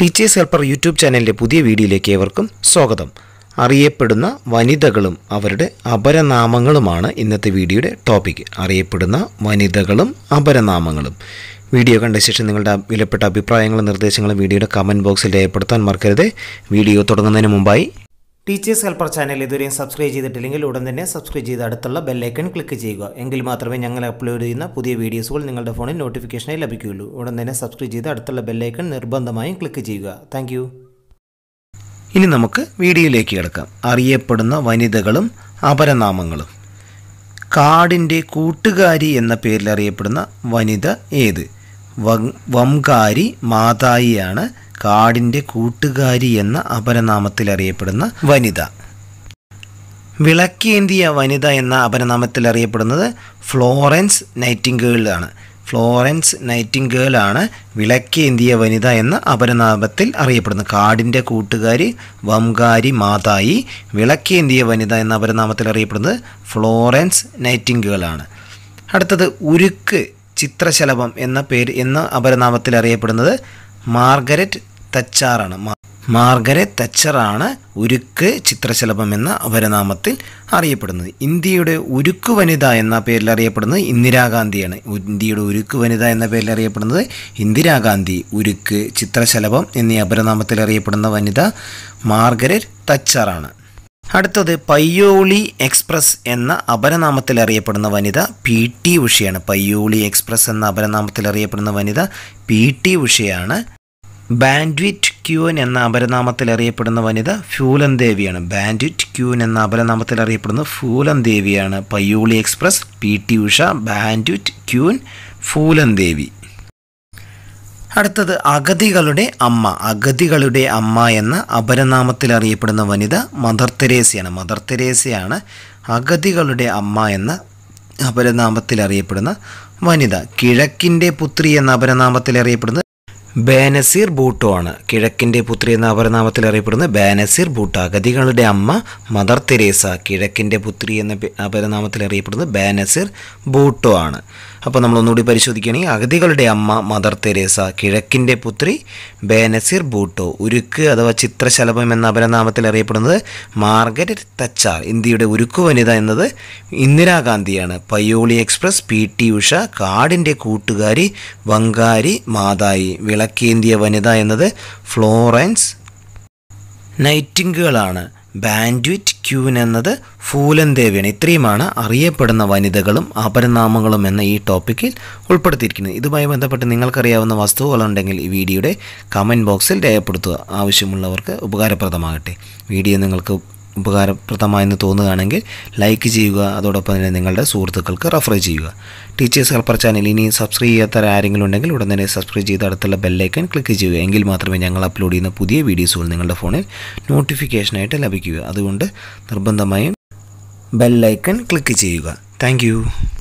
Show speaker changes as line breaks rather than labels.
teachers helper YouTube ചാനലിൻ്റെ പുതിയ വീഡിയോയിലേക്ക് ഏവർക്കും സ്വാഗതം അറിയപ്പെടുന്ന വനിതകളും അവരുടെ അപരനാമങ്ങളുമാണ് ഇന്നത്തെ വീഡിയോയുടെ ടോപ്പിക് അറിയപ്പെടുന്ന വനിതകളും അപരനാമങ്ങളും വീഡിയോ കണ്ട ശേഷം നിങ്ങളുടെ വിലപ്പെട്ട അഭിപ്രായങ്ങളും നിർദ്ദേശങ്ങളും വീഡിയോയുടെ കമൻറ്റ് ബോക്സിൽ രേഖപ്പെടുത്താൻ മറക്കരുത് വീഡിയോ തുടങ്ങുന്നതിന് മുമ്പായി ടീച്ചേഴ്സ് ഹെൽപ്പർ ചാനൽ ഇതുവരെയും സബ്സ്ക്രൈബ് ചെയ്തിട്ടില്ലെങ്കിൽ ഉടൻ തന്നെ സബ്സ്ക്രൈബ് ചെയ്ത് അടുത്തുള്ള ബെല്ലൈക്കൺ ക്ലിക്ക് ചെയ്യുക എങ്കിൽ മാത്രമേ ഞങ്ങൾ അപ്ലോഡ് ചെയ്യുന്ന പുതിയ വീഡിയോസുകൾ നിങ്ങളുടെ ഫോണിൽ നോട്ടിഫിക്കേഷനായി ലഭിക്കുകയുള്ളൂ ഉടൻ തന്നെ സബ്സ്ക്രൈബ് ചെയ്ത് അടുത്തുള്ള ബെല്ലൈക്കൺ നിർബന്ധമായും ക്ലിക്ക് ചെയ്യുക താങ്ക് ഇനി നമുക്ക് വീഡിയോയിലേക്ക് കിടക്കാം അറിയപ്പെടുന്ന വനിതകളും അപരനാമങ്ങളും കാടിൻ്റെ കൂട്ടുകാരി എന്ന പേരിൽ അറിയപ്പെടുന്ന വനിത ഏത് വംകാരി മാതായിയാണ് കാടിൻ്റെ കൂട്ടുകാരി എന്ന അപരനാമത്തിൽ അറിയപ്പെടുന്ന വനിത വിളക്കേന്തിയ വനിത എന്ന അപരനാമത്തിൽ അറിയപ്പെടുന്നത് ഫ്ലോറൻസ് നൈറ്റിംഗേൾ ആണ് ഫ്ലോറൻസ് നൈറ്റിംഗേൾ ആണ് വിളക്കേന്തിയ വനിത എന്ന അപരനാമത്തിൽ അറിയപ്പെടുന്നത് കാടിൻ്റെ കൂട്ടുകാരി വംകാരി മാതായി വിളക്കേന്തിയ വനിത എന്ന അപരനാമത്തിൽ അറിയപ്പെടുന്നത് ഫ്ലോറൻസ് നൈറ്റിംഗേൾ ആണ് അടുത്തത് ഉരുക്ക് ചിത്രശലഭം എന്ന പേര് എന്ന അപരനാമത്തിൽ അറിയപ്പെടുന്നത് മാർഗരറ്റ് തച്ചാറാണ് മാർഗരറ്റ് തച്ചറാണ് ഉരുക്ക് ചിത്രശലഭം എന്ന അപരനാമത്തിൽ അറിയപ്പെടുന്നത് ഇന്ത്യയുടെ ഉരുക്ക് വനിത എന്ന പേരിൽ അറിയപ്പെടുന്നത് ഇന്ദിരാഗാന്ധിയാണ് ഇന്ത്യയുടെ ഉരുക്ക് വനിത എന്ന പേരിൽ അറിയപ്പെടുന്നത് ഇന്ദിരാഗാന്ധി ഉരുക്ക് ചിത്രശലഭം എന്നീ അപരനാമത്തിൽ അറിയപ്പെടുന്ന വനിത മാർഗരറ്റ് തച്ചറാണ് അടുത്തത് പയ്യോളി എക്സ്പ്രസ് എന്ന അപരനാമത്തിൽ അറിയപ്പെടുന്ന വനിത പി ടി ഉഷയാണ് പയ്യോളി എക്സ്പ്രസ് എന്ന അപരനാമത്തിൽ അറിയപ്പെടുന്ന വനിത പി ടി ഉഷയാണ് ബാൻഡ്വിറ്റ് ക്യൂൻ എന്ന അപരനാമത്തിൽ അറിയപ്പെടുന്ന വനിത ഫ്യൂലൻ ദേവിയാണ് ബാൻഡ്വിറ്റ് ക്യൂൻ എന്ന അപരനാമത്തിൽ അറിയപ്പെടുന്ന ഫൂലൻ ദേവിയാണ് Payyoli express P T Usha bandit queen Phoolan Devi അടുത്തത് അഗതികളുടെ അമ്മ അഗതികളുടെ അമ്മ എന്ന അപരനാമത്തിൽ അറിയപ്പെടുന്ന വനിത മദർ തെരേസയാണ് മദർ തെരേസയാണ് അഗതികളുടെ അമ്മ എന്ന അപരനാമത്തിൽ അറിയപ്പെടുന്ന വനിത കിഴക്കിൻ്റെ പുത്രി എന്ന അപരനാമത്തിൽ അറിയപ്പെടുന്നത് ബാനസീർ ബൂട്ടോ ആണ് കിഴക്കിൻ്റെ പുത്രി എന്ന അപരനാമത്തിൽ അറിയപ്പെടുന്ന ബാനസീർ ബൂട്ടോ അഗതികളുടെ അമ്മ മദർ തെരേസ കിഴക്കിൻ്റെ പുത്രി എന്ന അപരനാമത്തിൽ അറിയപ്പെടുന്ന ബാനസീർ ബൂട്ടോ ആണ് അപ്പോൾ നമ്മളൊന്നുകൂടി പരിശോധിക്കുകയാണെങ്കിൽ അഗതികളുടെ അമ്മ മദർ തെരേസ കിഴക്കിൻ്റെ പുത്രി ബേനസിർ ബൂട്ടോ ഉരുക്ക് അഥവാ ചിത്രശലഭം എന്ന അപരനാമത്തിൽ അറിയപ്പെടുന്നത് മാർഗരറ്റ് തച്ചാർ ഇന്ത്യയുടെ ഉരുക്കു വനിത എന്നത് ഇന്ദിരാഗാന്ധിയാണ് Payyoli express P T Usha കാടിൻ്റെ കൂട്ടുകാരി വങ്കാരി മാതായി വിളക്കേന്തിയ വനിത എന്നത് ഫ്ലോറൻസ് നൈറ്റിംഗുകളാണ് ബാൻഡ്വിറ്റ് ക്യൂൻ എന്നത് ഫൂലൻ ദേവിയാണ് ഇത്രയുമാണ് അറിയപ്പെടുന്ന വനിതകളും അപരനാമങ്ങളും എന്ന ഈ ടോപ്പിക്കിൽ ഉൾപ്പെടുത്തിയിരിക്കുന്നത് ഇതുമായി ബന്ധപ്പെട്ട് നിങ്ങൾക്കറിയാവുന്ന വസ്തുവകളുണ്ടെങ്കിൽ ഈ വീഡിയോയുടെ കമൻറ്റ് ബോക്സിൽ രേഖപ്പെടുത്തുക ആവശ്യമുള്ളവർക്ക് ഉപകാരപ്രദമാകട്ടെ വീഡിയോ നിങ്ങൾക്ക് ഉപകാരപ്രദമായെന്ന് തോന്നുകയാണെങ്കിൽ ലൈക്ക് ചെയ്യുക അതോടൊപ്പം തന്നെ നിങ്ങളുടെ സുഹൃത്തുക്കൾക്ക് റെഫർ ചെയ്യുക ടീച്ചേഴ്സ് ഹെൽപ്പർ ചാനൽ ഇനി സബ്സ്ക്രൈബ് ചെയ്യാത്ത ആരെങ്കിലും ഉണ്ടെങ്കിൽ ഉടൻ തന്നെ സബ്സ്ക്രൈബ് ചെയ്ത് അടുത്തുള്ള ബെല്ലൈക്കൻ ക്ലിക്ക് ചെയ്യുക എങ്കിൽ മാത്രമേ ഞങ്ങൾ അപ്ലോഡ് ചെയ്യുന്ന പുതിയ വീഡിയോസുകൾ നിങ്ങളുടെ ഫോണിൽ നോട്ടിഫിക്കേഷനായിട്ട് ലഭിക്കുക അതുകൊണ്ട് നിർബന്ധമായും ബെല്ലൈക്കൺ ക്ലിക്ക് ചെയ്യുക താങ്ക്